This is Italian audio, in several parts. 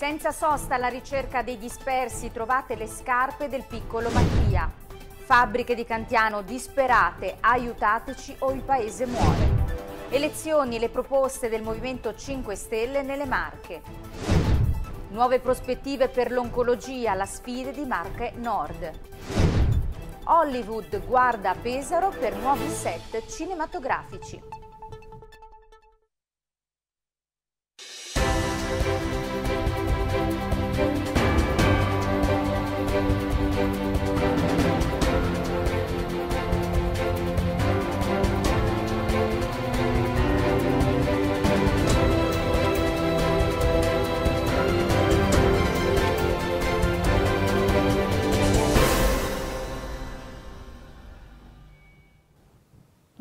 Senza sosta alla ricerca dei dispersi trovate le scarpe del piccolo Mattia. Fabbriche di Cantiano disperate, aiutateci o il paese muore. Elezioni le proposte del Movimento 5 Stelle nelle Marche. Nuove prospettive per l'oncologia, la sfida di Marche Nord. Hollywood guarda Pesaro per nuovi set cinematografici.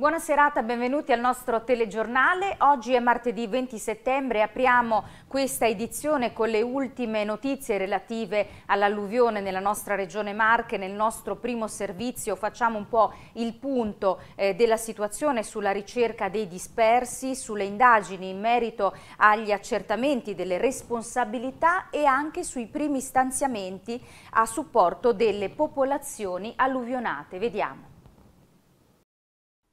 Buona serata, benvenuti al nostro telegiornale. Oggi è martedì 20 settembre, apriamo questa edizione con le ultime notizie relative all'alluvione nella nostra regione Marche, nel nostro primo servizio facciamo un po' il punto eh, della situazione sulla ricerca dei dispersi, sulle indagini in merito agli accertamenti delle responsabilità e anche sui primi stanziamenti a supporto delle popolazioni alluvionate. Vediamo.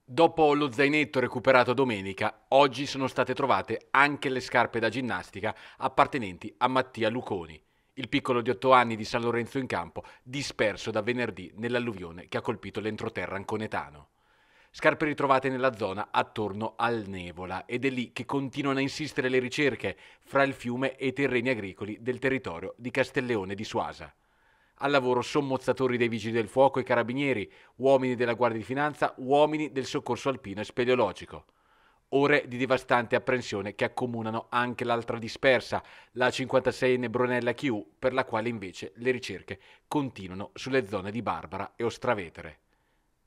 Dopo lo zainetto recuperato domenica, oggi sono state trovate anche le scarpe da ginnastica appartenenti a Mattia Luconi, il piccolo di otto anni di San Lorenzo in campo, disperso da venerdì nell'alluvione che ha colpito l'entroterra anconetano. Scarpe ritrovate nella zona attorno al Nevola ed è lì che continuano a insistere le ricerche fra il fiume e i terreni agricoli del territorio di Castelleone di Suasa. Al lavoro sommozzatori dei vigili del fuoco e carabinieri, uomini della Guardia di Finanza, uomini del soccorso alpino e speleologico. Ore di devastante apprensione che accomunano anche l'altra dispersa, la 56enne Brunella Q, per la quale invece le ricerche continuano sulle zone di Barbara e Ostravetere.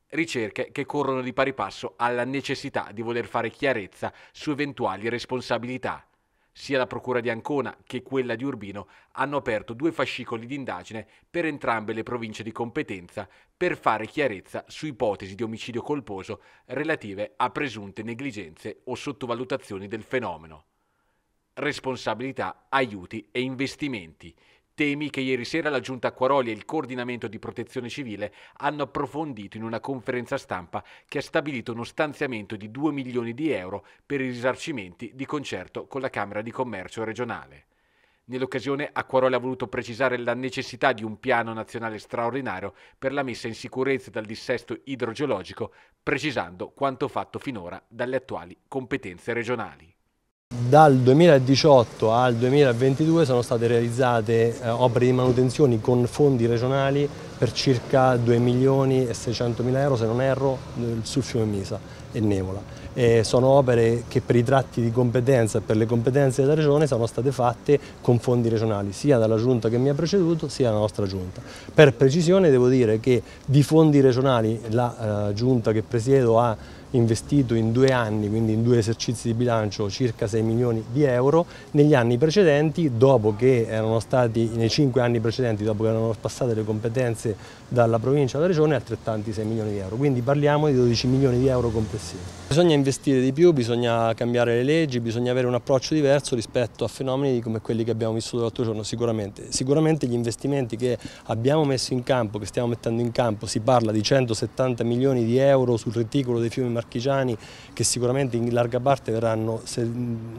Ricerche che corrono di pari passo alla necessità di voler fare chiarezza su eventuali responsabilità sia la Procura di Ancona che quella di Urbino hanno aperto due fascicoli di indagine per entrambe le province di competenza per fare chiarezza su ipotesi di omicidio colposo relative a presunte negligenze o sottovalutazioni del fenomeno. Responsabilità, aiuti e investimenti temi che ieri sera la Giunta Acquaroli e il Coordinamento di Protezione Civile hanno approfondito in una conferenza stampa che ha stabilito uno stanziamento di 2 milioni di euro per i risarcimenti di concerto con la Camera di Commercio regionale. Nell'occasione Acquaroli ha voluto precisare la necessità di un piano nazionale straordinario per la messa in sicurezza dal dissesto idrogeologico, precisando quanto fatto finora dalle attuali competenze regionali. Dal 2018 al 2022 sono state realizzate eh, opere di manutenzione con fondi regionali per circa 2 milioni e 600 mila euro, se non erro, sul fiume Misa e Nevola. E sono opere che per i tratti di competenza e per le competenze della Regione sono state fatte con fondi regionali, sia dalla Giunta che mi ha preceduto, sia dalla nostra Giunta. Per precisione devo dire che di fondi regionali la eh, Giunta che presiedo ha investito in due anni, quindi in due esercizi di bilancio, circa 6 milioni di euro. Negli anni precedenti, dopo che erano stati, nei cinque anni precedenti, dopo che erano passate le competenze dalla provincia alla regione altrettanti 6 milioni di euro, quindi parliamo di 12 milioni di euro complessivi. Bisogna investire di più, bisogna cambiare le leggi, bisogna avere un approccio diverso rispetto a fenomeni come quelli che abbiamo vissuto l'altro giorno, sicuramente. Sicuramente gli investimenti che abbiamo messo in campo, che stiamo mettendo in campo, si parla di 170 milioni di euro sul reticolo dei fiumi marchigiani che sicuramente in larga parte verranno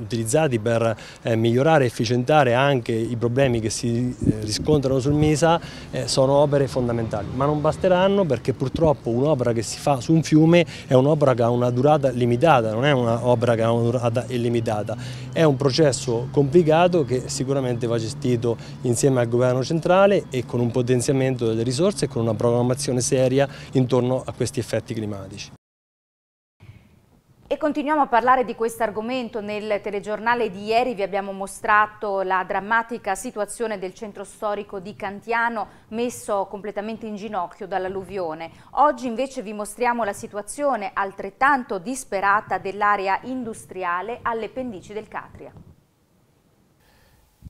utilizzati per eh, migliorare e efficientare anche i problemi che si eh, riscontrano sul MISA, eh, sono opere fondamentali ambientali, ma non basteranno perché purtroppo un'opera che si fa su un fiume è un'opera che ha una durata limitata, non è un'opera che ha una durata illimitata, è un processo complicato che sicuramente va gestito insieme al governo centrale e con un potenziamento delle risorse e con una programmazione seria intorno a questi effetti climatici. E continuiamo a parlare di questo argomento. Nel telegiornale di ieri vi abbiamo mostrato la drammatica situazione del centro storico di Cantiano messo completamente in ginocchio dall'alluvione. Oggi invece vi mostriamo la situazione altrettanto disperata dell'area industriale alle pendici del Catria.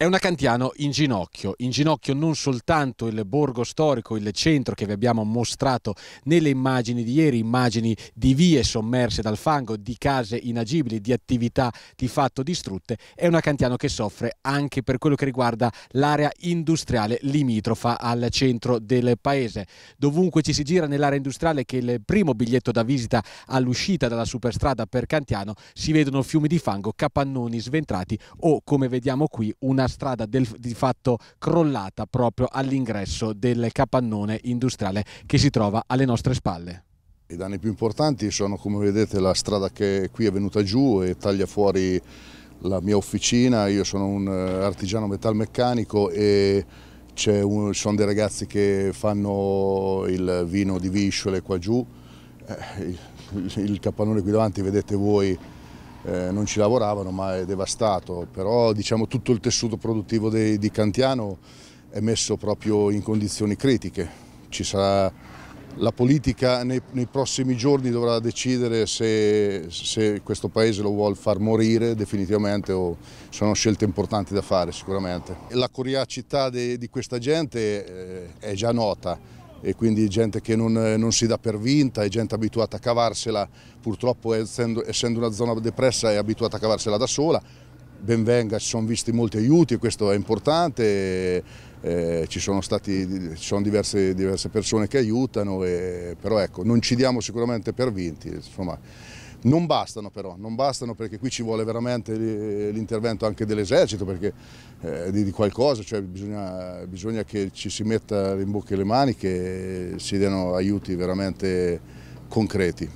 È una Cantiano in ginocchio, in ginocchio non soltanto il borgo storico, il centro che vi abbiamo mostrato nelle immagini di ieri, immagini di vie sommerse dal fango, di case inagibili, di attività di fatto distrutte, è una Cantiano che soffre anche per quello che riguarda l'area industriale limitrofa al centro del paese. Dovunque ci si gira nell'area industriale che è il primo biglietto da visita all'uscita dalla superstrada per Cantiano si vedono fiumi di fango, capannoni sventrati o come vediamo qui una strada del, di fatto crollata proprio all'ingresso del capannone industriale che si trova alle nostre spalle. I danni più importanti sono come vedete la strada che qui è venuta giù e taglia fuori la mia officina, io sono un eh, artigiano metalmeccanico e ci sono dei ragazzi che fanno il vino di visciole qua giù, eh, il capannone qui davanti vedete voi eh, non ci lavoravano ma è devastato, però diciamo, tutto il tessuto produttivo dei, di Cantiano è messo proprio in condizioni critiche. Sarà, la politica nei, nei, prossimi giorni dovrà decidere se, se questo paese lo vuole far morire definitivamente o sono scelte importanti da fare sicuramente. La coriacità di questa gente eh, è già nota, e quindi gente che non, eh, non, si dà per vinta, è gente abituata a cavarsela, purtroppo essendo, essendo una zona depressa è abituata a cavarsela da sola, ben venga, ci sono visti molti aiuti e questo è importante, eh, ci sono, stati, ci sono diverse, diverse persone che aiutano, e, però ecco, non ci diamo sicuramente per vinti, insomma. Non bastano però, non bastano perché qui ci vuole veramente l'intervento anche dell'esercito, perché eh, di, di, qualcosa, cioè bisogna, bisogna, che ci si metta in bocca le mani, che si diano aiuti veramente concreti.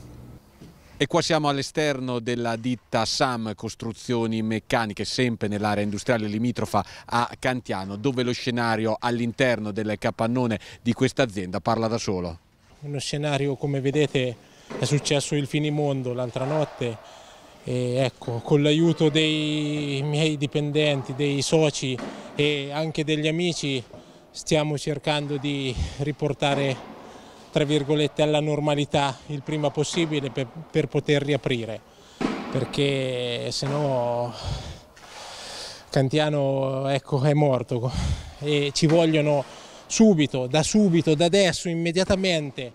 E qua siamo all'esterno della ditta SAM Costruzioni Meccaniche, sempre nell'area industriale limitrofa a Cantiano, dove lo scenario all'interno del capannone di questa azienda parla da solo. Uno scenario, come vedete, è successo il finimondo l'altra notte e ecco, con l'aiuto dei miei dipendenti, dei soci e anche degli amici stiamo cercando di riportare tra virgolette alla normalità il prima possibile per, per poter riaprire perché se no Cantiano ecco, è morto e ci vogliono subito, da subito, da adesso, immediatamente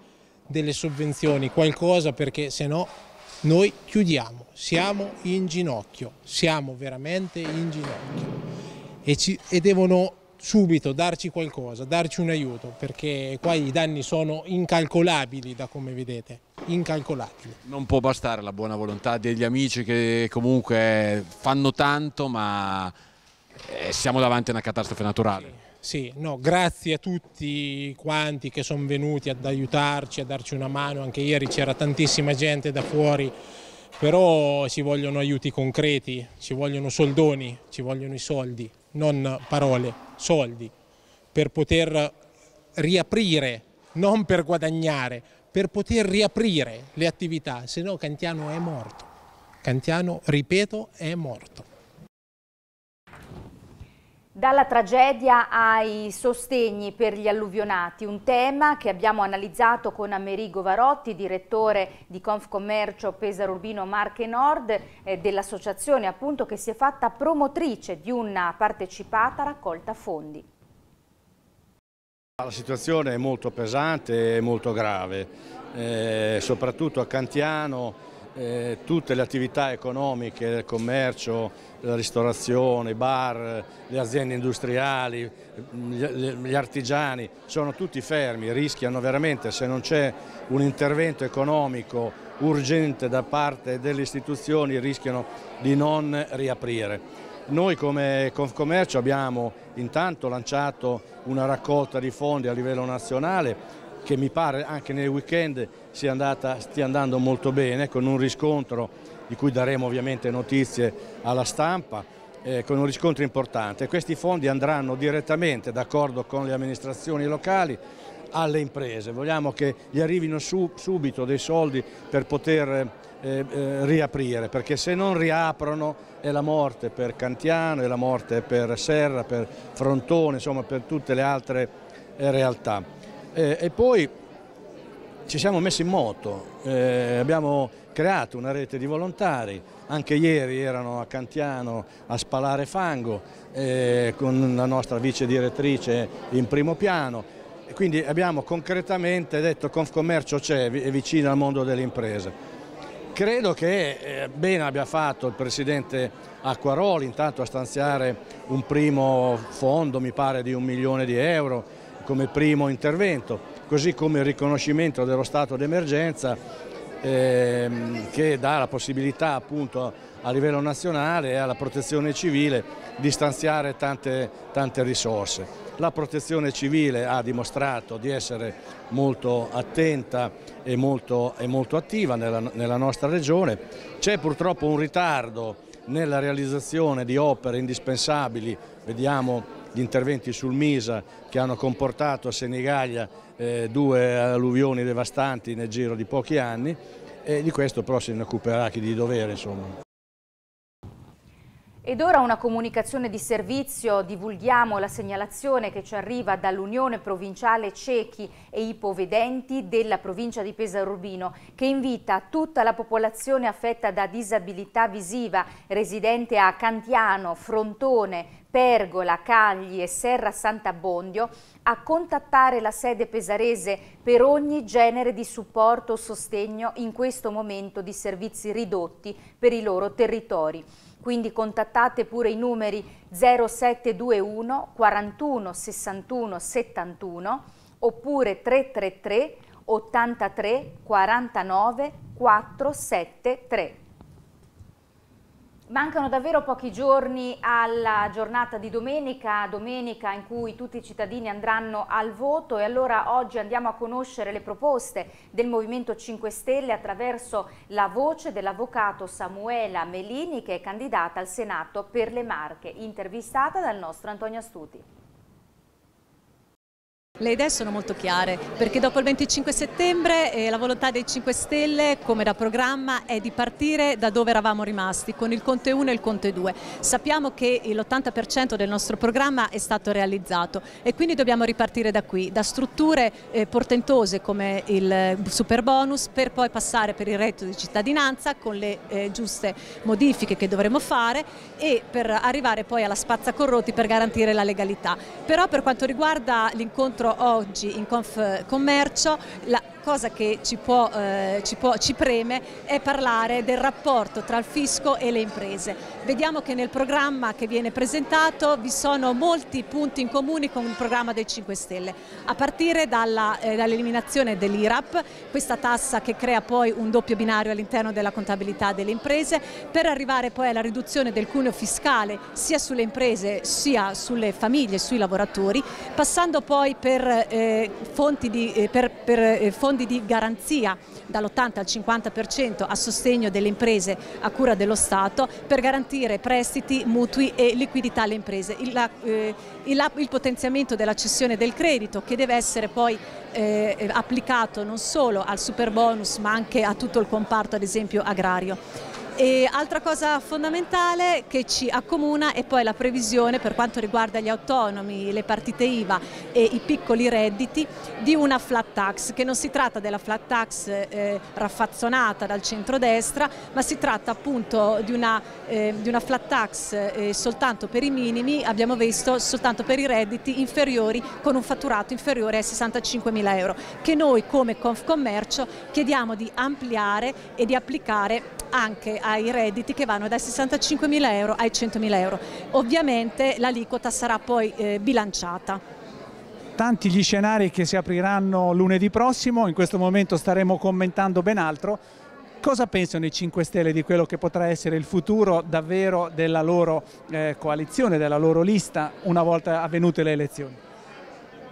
delle sovvenzioni, qualcosa perché se no noi chiudiamo, siamo in ginocchio, siamo veramente in ginocchio e, ci, e devono subito darci qualcosa, darci un aiuto, perché qua i danni sono incalcolabili da come vedete, incalcolabili. Non può bastare la buona volontà degli amici che comunque fanno tanto, ma eh, siamo davanti a una catastrofe naturale. Sì, no, grazie a tutti quanti che sono venuti ad aiutarci, a darci una mano, anche ieri c'era tantissima gente da fuori, però ci vogliono aiuti concreti, ci vogliono soldoni, ci vogliono i soldi, non parole, soldi, per poter riaprire, non per guadagnare, per poter riaprire le attività, se no Cantiano è morto. Cantiano, ripeto, è morto. Dalla tragedia ai sostegni per gli alluvionati, un tema che abbiamo analizzato con Amerigo Varotti, direttore di Confcommercio Pesaro Urbino Marche Nord, eh, dell'associazione appunto che si è fatta promotrice di una partecipata raccolta fondi. La situazione è molto pesante e molto grave, eh, soprattutto a Cantiano eh, tutte le attività economiche, il commercio, la ristorazione, i bar, le aziende industriali, gli artigiani, sono tutti fermi, rischiano veramente se non c'è un intervento economico urgente da parte delle istituzioni rischiano di non riaprire. Noi come Confcommercio abbiamo intanto lanciato una raccolta di fondi a livello nazionale che mi pare anche nei weekend sia andata, stia andando molto bene con un riscontro di cui daremo ovviamente notizie alla stampa, eh, con un riscontro importante. Questi fondi andranno direttamente, d'accordo con le amministrazioni locali, alle imprese. Vogliamo che gli arrivino su, subito dei soldi per poter eh, eh, riaprire, perché se non riaprono è la morte per Cantiano, è la morte per Serra, per Frontone, insomma per tutte le altre eh, realtà. Eh, e poi ci siamo messi in moto, eh, abbiamo creato una rete di volontari, anche ieri erano a Cantiano a spalare fango eh, con la nostra vice direttrice in primo piano quindi abbiamo concretamente detto Confcommercio c'è, è vicino al mondo delle imprese. Credo che eh, bene abbia fatto il Presidente Acquaroli intanto a stanziare un primo fondo, mi pare di un milione di euro come primo intervento così come il riconoscimento dello stato d'emergenza ehm, che dà la possibilità appunto a livello nazionale e alla protezione civile di stanziare tante, tante risorse. La protezione civile ha dimostrato di essere molto attenta e molto, e molto attiva nella, nella nostra regione. C'è purtroppo un ritardo nella realizzazione di opere indispensabili, vediamo gli interventi sul Misa che hanno comportato a Senigallia eh, due alluvioni devastanti nel giro di pochi anni e di questo però se ne occuperà chi di dovere. Insomma. Ed ora una comunicazione di servizio, divulghiamo la segnalazione che ci arriva dall'Unione Provinciale Ciechi e Ipovedenti della provincia di Pesaro Urbino che invita tutta la popolazione affetta da disabilità visiva residente a Cantiano, Frontone, Pergola, Cagli e Serra Sant'Abbondio a contattare la sede pesarese per ogni genere di supporto o sostegno in questo momento di servizi ridotti per i loro territori. Quindi contattate pure i numeri 0721 41 61 71 oppure 333 83 49 473. Mancano davvero pochi giorni alla giornata di domenica, domenica in cui tutti i cittadini andranno al voto e allora oggi andiamo a conoscere le proposte del Movimento 5 Stelle attraverso la voce dell'avvocato Samuela Melini che è candidata al Senato per le Marche, intervistata dal nostro Antonio Astuti. Le idee sono molto chiare perché dopo il 25 settembre eh, la volontà dei 5 Stelle come da programma è di partire da dove eravamo rimasti con il Conte 1 e il Conte 2. Sappiamo che l'80% del nostro programma è stato realizzato e quindi dobbiamo ripartire da qui, da strutture eh, portentose come il eh, super bonus per poi passare per il reddito di cittadinanza con le eh, giuste modifiche che dovremo fare e per arrivare poi alla spazza corrotti per garantire la legalità. Però per quanto riguarda l'incontro oggi in Confcommercio cosa che ci, può, eh, ci, può, ci preme è parlare del rapporto tra il fisco e le imprese. Vediamo che nel programma che viene presentato vi sono molti punti in comune con il programma dei 5 Stelle, a partire eh, dall'eliminazione eh, dall dell'IRAP, questa tassa che crea poi un doppio binario all'interno della contabilità delle imprese, per arrivare poi alla riduzione del cuneo fiscale sia sulle imprese sia sulle famiglie sui lavoratori, passando poi per, eh, di, eh, per, per eh, fondi fondi di garanzia dall'80 al 50% a sostegno delle imprese a cura dello Stato per garantire prestiti, mutui e liquidità alle imprese. Il, eh, il, il potenziamento della cessione del credito che deve essere poi eh, applicato non solo al super bonus ma anche a tutto il comparto ad esempio agrario. E altra cosa fondamentale che ci accomuna è poi la previsione per quanto riguarda gli autonomi, le partite IVA e i piccoli redditi di una flat tax, che non si tratta della flat tax eh, raffazzonata dal centrodestra, ma si tratta appunto di una, eh, di una flat tax eh, soltanto per i minimi, abbiamo visto soltanto per i redditi inferiori con un fatturato inferiore ai 65 mila euro, che noi come Confcommercio chiediamo di ampliare e di applicare anche a ai redditi che vanno dai 65.000 euro ai 100.000 euro. Ovviamente l'aliquota sarà poi eh, bilanciata tanti gli scenari che si apriranno lunedì prossimo, in questo momento staremo commentando ben altro. Cosa pensano i 5 Stelle di quello che potrà essere il futuro davvero della loro eh, coalizione, della loro lista una volta avvenute le elezioni?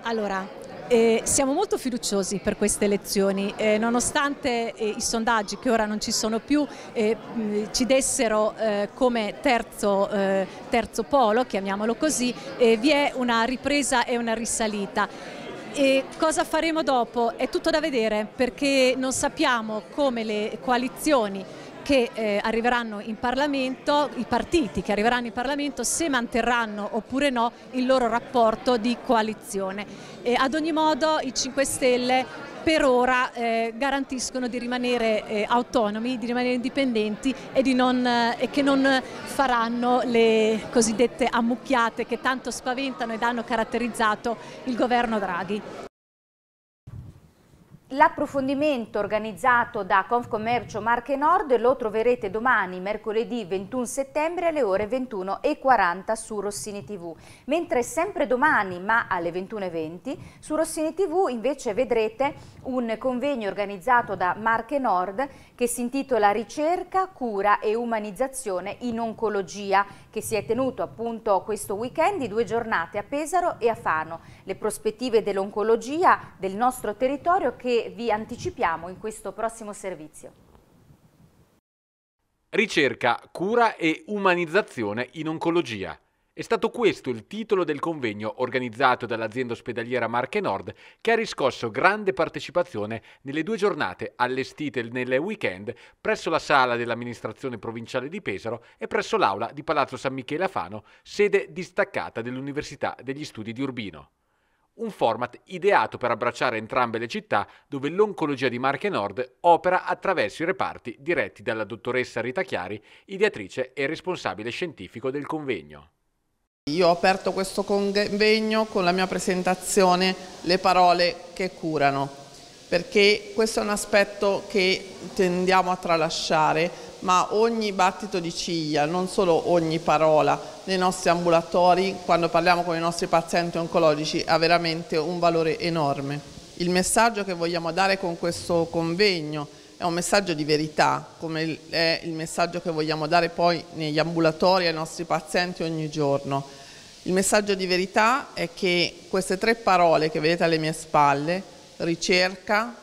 Allora, eh, siamo molto fiduciosi per queste elezioni, eh, nonostante eh, i sondaggi che ora non ci sono più mh, ci dessero eh, come terzo, eh, terzo, polo, chiamiamolo così, vi è una ripresa e una risalita. E cosa faremo dopo? È tutto da vedere perché non sappiamo come le coalizioni che eh, arriveranno in Parlamento, i partiti che arriveranno in Parlamento se manterranno oppure no il loro rapporto di coalizione. E ad ogni modo i 5 Stelle per ora eh, garantiscono di rimanere eh, autonomi, di rimanere indipendenti e, di non, eh, che non faranno le cosiddette ammucchiate che tanto spaventano ed hanno caratterizzato il governo Draghi. L'approfondimento organizzato da Confcommercio Marche Nord lo troverete domani, mercoledì 21 settembre alle ore 21.40 su Rossini TV, mentre sempre domani, ma alle 21.20, su Rossini TV invece vedrete un convegno organizzato da Marche Nord che si intitola Ricerca, Cura e Umanizzazione in Oncologia, che si è tenuto appunto questo weekend di due giornate a Pesaro e a Fano le prospettive dell'oncologia del nostro territorio che vi anticipiamo in questo prossimo servizio. Ricerca, cura e umanizzazione in oncologia. È stato questo il titolo del convegno organizzato dall'azienda ospedaliera Marche Nord che ha riscosso grande partecipazione nelle due giornate allestite nelle weekend presso la sala dell'amministrazione provinciale di Pesaro e presso l'aula di Palazzo San Michele Afano, sede distaccata dell'Università degli Studi di Urbino un format ideato per abbracciare entrambe le città dove l'oncologia di Marche Nord opera attraverso i reparti diretti dalla dottoressa Rita Chiari, ideatrice e responsabile scientifico del convegno. Io ho aperto questo convegno con la mia presentazione Le parole che curano, perché questo è un aspetto che tendiamo a tralasciare ma ogni battito di ciglia, non solo ogni parola, nei nostri ambulatori, quando parliamo con i nostri pazienti oncologici, ha veramente un valore enorme. Il messaggio che vogliamo dare con questo convegno è un messaggio di verità, come è il messaggio che vogliamo dare poi negli ambulatori ai nostri pazienti ogni giorno. Il messaggio di verità è che queste tre parole che vedete alle mie spalle, ricerca,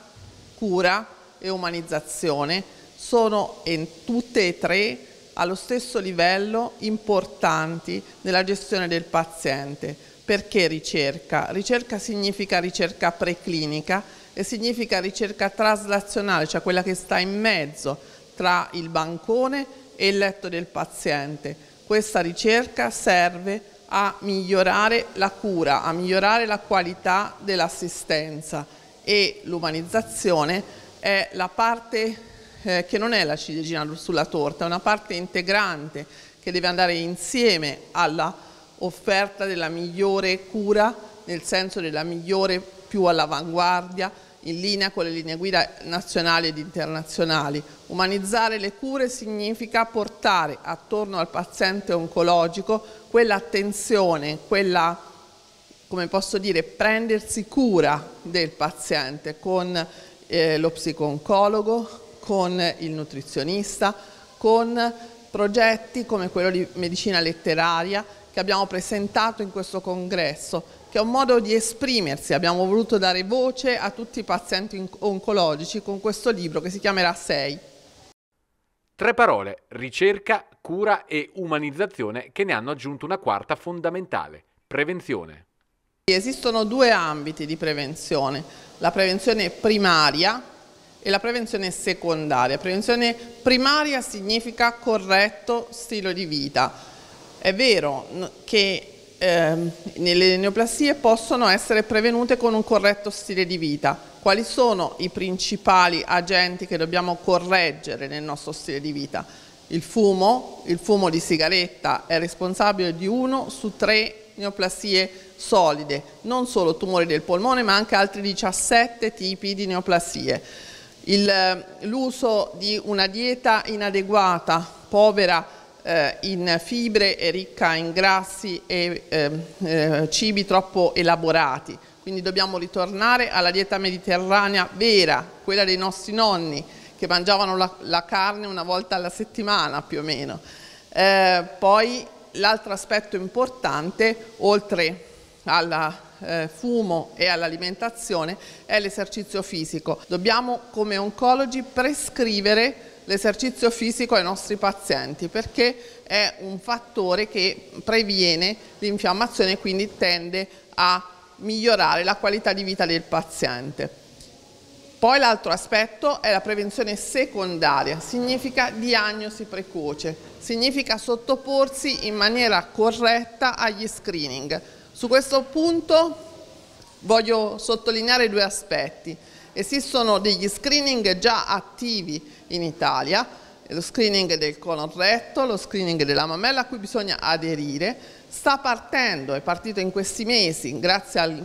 cura e umanizzazione, sono tutte e tre allo stesso livello importanti nella gestione del paziente. Perché ricerca? Ricerca significa ricerca preclinica e significa ricerca traslazionale, cioè quella che sta in mezzo tra il bancone e il letto del paziente. Questa ricerca serve a migliorare la cura, a migliorare la qualità dell'assistenza e l'umanizzazione è la parte eh, che non è la ciliegina sulla torta, è una parte integrante che deve andare insieme alla offerta della migliore cura, nel senso della migliore più all'avanguardia, in linea con le linee guida nazionali ed internazionali. Umanizzare le cure significa portare attorno al paziente oncologico quell'attenzione, quella, come posso dire, prendersi cura del paziente con eh, lo psico-oncologo, con il nutrizionista, con progetti come quello di medicina letteraria che abbiamo presentato in questo congresso, che è un modo di esprimersi, abbiamo voluto dare voce a tutti i pazienti oncologici con questo libro che si chiamerà Sei. Tre parole, ricerca, cura e umanizzazione che ne hanno aggiunto una quarta fondamentale, prevenzione. Esistono due ambiti di prevenzione, la prevenzione primaria, e la prevenzione secondaria. Prevenzione primaria significa corretto stile di vita. È vero che eh, le neoplasie possono essere prevenute con un corretto stile di vita. Quali sono i principali agenti che dobbiamo correggere nel nostro stile di vita? Il fumo, il fumo di sigaretta è responsabile di uno su tre neoplasie solide, non solo tumori del polmone ma anche altri 17 tipi di neoplasie. Eh, l'uso di una dieta inadeguata, povera eh, in fibre e ricca in grassi e eh, eh, cibi troppo elaborati. Quindi dobbiamo ritornare alla dieta mediterranea vera, quella dei nostri nonni che mangiavano la, la carne una volta alla settimana più o meno. Eh, poi l'altro aspetto importante, oltre alla eh, fumo e all'alimentazione è l'esercizio fisico. Dobbiamo come oncologi prescrivere l'esercizio fisico ai nostri pazienti perché è un fattore che previene l'infiammazione e quindi tende a migliorare la qualità di vita del paziente. Poi l'altro aspetto è la prevenzione secondaria, significa diagnosi precoce, significa sottoporsi in maniera corretta agli screening. Su questo punto voglio sottolineare due aspetti. Esistono degli screening già attivi in Italia, lo screening del colon retto, lo screening della mammella a cui bisogna aderire. Sta partendo, è partito in questi mesi, grazie al,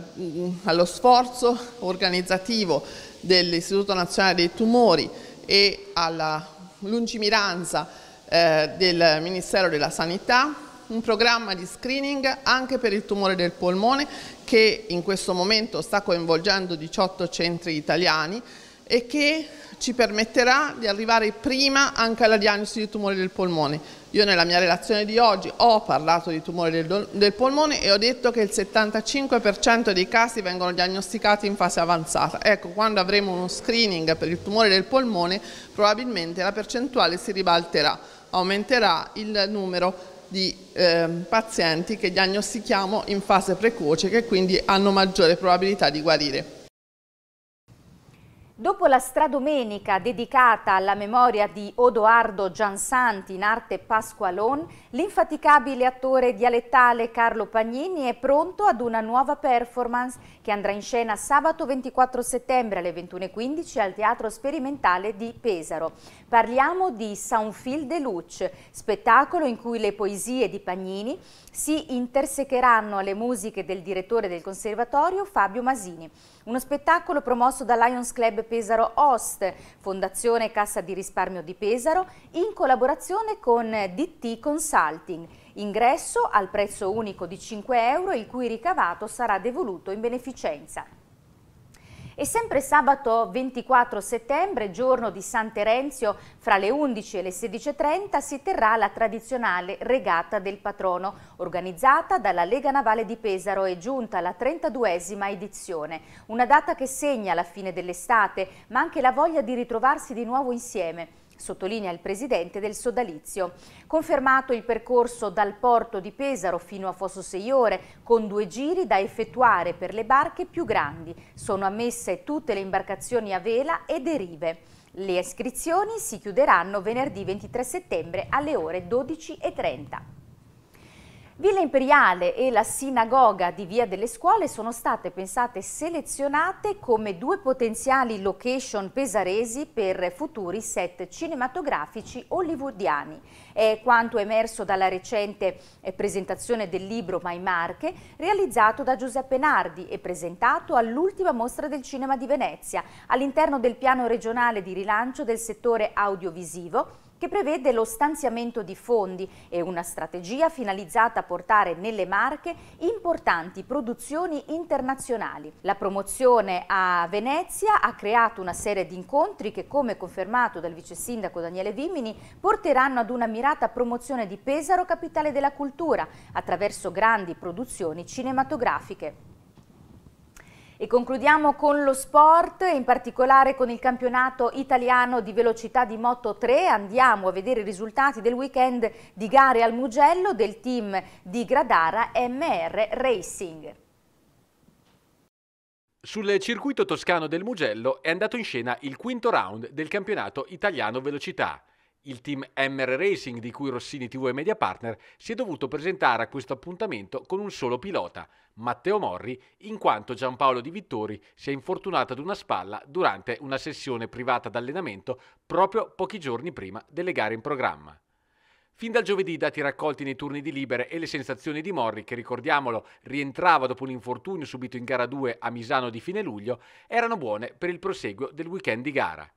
allo sforzo organizzativo dell'Istituto Nazionale dei Tumori e alla lungimiranza eh, del Ministero della Sanità, un programma di screening anche per il tumore del polmone che in questo momento sta coinvolgendo 18 centri italiani e che ci permetterà di arrivare prima anche alla diagnosi di tumore del polmone. Io nella mia relazione di oggi ho parlato di tumore del, del polmone e ho detto che il 75% dei casi vengono diagnosticati in fase avanzata. Ecco, quando avremo uno screening per il tumore del polmone probabilmente la percentuale si ribalterà, aumenterà il numero di eh, pazienti che diagnostichiamo in fase precoce che quindi hanno maggiore probabilità di guarire. Dopo la stradomenica dedicata alla memoria di Odoardo Giansanti in arte Pasqualon, l'infaticabile attore dialettale Carlo Pagnini è pronto ad una nuova performance che andrà in scena sabato 24 settembre alle 21.15 al Teatro Sperimentale di Pesaro. Parliamo di Saunfil de Luce, spettacolo in cui le poesie di Pagnini si intersecheranno alle musiche del direttore del conservatorio Fabio Masini. Uno spettacolo promosso da Lions Club Pesaro Host, Fondazione Cassa di Risparmio di Pesaro, in collaborazione con DT Consulting. Ingresso al prezzo unico di 5 euro, il cui ricavato sarà devoluto in beneficenza. E sempre sabato 24 settembre, giorno di San Terenzio, fra le 11 e le 16.30 si terrà la tradizionale regata del patrono, organizzata dalla Lega Navale di Pesaro e giunta alla 32esima edizione. Una data che segna la fine dell'estate, ma anche la voglia di ritrovarsi di nuovo insieme sottolinea il presidente del sodalizio. Confermato il percorso dal porto di Pesaro fino a Fosso Seiore, con due giri da effettuare per le barche più grandi. Sono ammesse tutte le imbarcazioni a vela e derive. Le iscrizioni si chiuderanno venerdì 23 settembre alle ore 12.30. Villa Imperiale e la sinagoga di Via delle Scuole sono state pensate selezionate come due potenziali location pesaresi per futuri set cinematografici hollywoodiani. È quanto emerso dalla recente eh, presentazione del libro My Marche, realizzato da Giuseppe Nardi e presentato all'ultima mostra del cinema di Venezia, all'interno del piano regionale di rilancio del settore audiovisivo che prevede lo stanziamento di fondi e una strategia finalizzata a portare nelle Marche importanti produzioni internazionali. La promozione a Venezia ha creato una serie di incontri che, come confermato dal vice sindaco Daniele Vimini, porteranno ad una mirata promozione di Pesaro, capitale della cultura, attraverso grandi produzioni cinematografiche. E concludiamo con lo sport, in particolare con il campionato italiano di velocità di Moto 3. Andiamo a vedere i risultati del weekend di gare al Mugello del team di Gradara MR Racing. Sul circuito toscano del Mugello è andato in scena il quinto round del campionato italiano velocità. Il team MR Racing, di cui Rossini TV e Media Partner, si è dovuto presentare a questo appuntamento con un solo pilota, Matteo Morri, in quanto Giampaolo Di Vittori si è infortunato ad una spalla durante una sessione privata d'allenamento proprio pochi giorni prima delle gare in programma. Fin dal giovedì i dati raccolti nei turni di libere e le sensazioni di Morri, che ricordiamolo rientrava dopo un infortunio subito in gara 2 a Misano di fine luglio, erano buone per il proseguo del weekend di gara.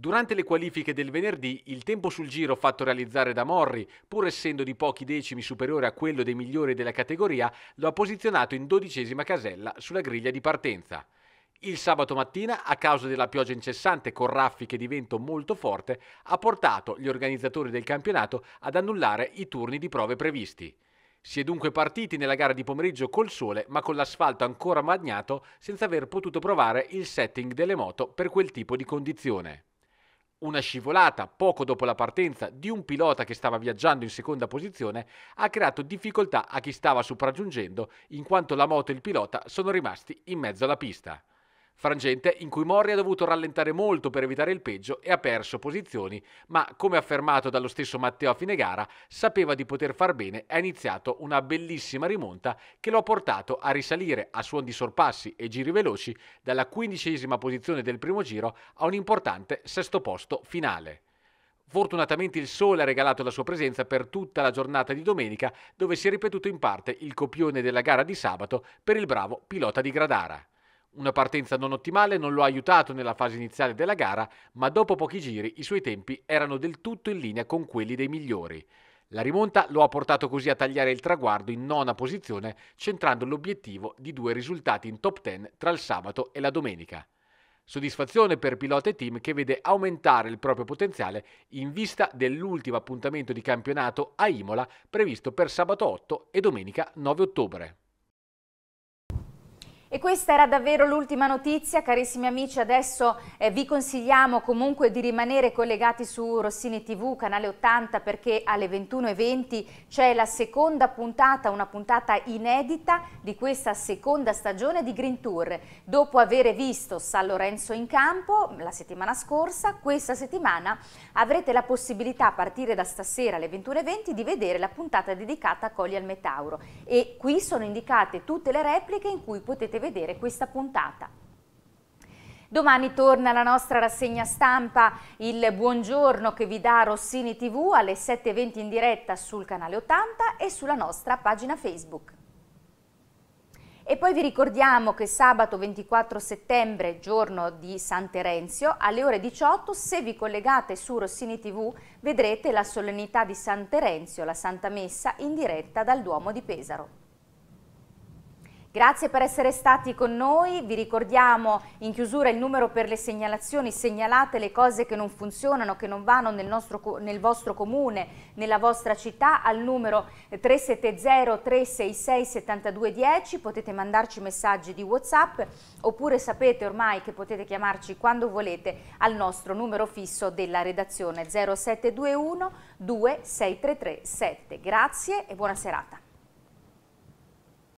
Durante le qualifiche del venerdì, il tempo sul giro fatto realizzare da Morri, pur essendo di pochi decimi superiore a quello dei migliori della categoria, lo ha posizionato in dodicesima casella sulla griglia di partenza. Il sabato mattina, a causa della pioggia incessante con raffiche di vento molto forte, ha portato gli organizzatori del campionato ad annullare i turni di prove previsti. Si è dunque partiti nella gara di pomeriggio col sole, ma con l'asfalto ancora magnato, senza aver potuto provare il setting delle moto per quel tipo di condizione. Una scivolata poco dopo la partenza di un pilota che stava viaggiando in seconda posizione ha creato difficoltà a chi stava sopraggiungendo in quanto la moto e il pilota sono rimasti in mezzo alla pista frangente in cui Morri ha dovuto rallentare molto per evitare il peggio e ha perso posizioni, ma come affermato dallo stesso Matteo a fine gara, sapeva di poter far bene e ha iniziato una bellissima rimonta che lo ha portato a risalire a suon di sorpassi e giri veloci dalla quindicesima posizione del primo giro a un importante sesto posto finale. Fortunatamente il sole ha regalato la sua presenza per tutta la giornata di domenica, dove si è ripetuto in parte il copione della gara di sabato per il bravo pilota di Gradara. Una partenza non ottimale non lo ha aiutato nella fase iniziale della gara, ma dopo pochi giri i suoi tempi erano del tutto in linea con quelli dei migliori. La rimonta lo ha portato così a tagliare il traguardo in nona posizione, centrando l'obiettivo di due risultati in top 10 tra il sabato e la domenica. Soddisfazione per pilota e team che vede aumentare il proprio potenziale in vista dell'ultimo appuntamento di campionato a Imola previsto per sabato 8 e domenica 9 ottobre. E questa era davvero l'ultima notizia, carissimi amici, adesso eh, vi consigliamo comunque di rimanere collegati su Rossini TV, canale 80, perché alle 21.20 c'è la seconda puntata, una puntata inedita di questa seconda stagione di Green Tour. Dopo aver visto San Lorenzo in campo mm, la settimana scorsa, questa settimana avrete la possibilità a partire da stasera alle 21.20 di vedere la puntata dedicata a Colli al Metauro e qui sono indicate tutte le repliche in cui potete potete vedere questa puntata. Domani torna la nostra rassegna stampa, il buongiorno che vi dà Rossini TV alle 7.20 in diretta sul canale 80 e sulla nostra pagina Facebook. E poi vi ricordiamo che sabato 24 settembre, giorno di San Terenzio, alle ore 18, se vi collegate su Rossini TV, vedrete la solennità di San Terenzio, la Santa Messa, in diretta dal Duomo di Pesaro. Grazie per essere stati con noi, vi ricordiamo in chiusura il numero per le segnalazioni, segnalate le cose che non funzionano, che non vanno nel, nostro, nel vostro comune, nella vostra città al numero 370-366-7210, potete mandarci messaggi di Whatsapp oppure sapete ormai che potete chiamarci quando volete al nostro numero fisso della redazione 0721 26337 Grazie e buona serata.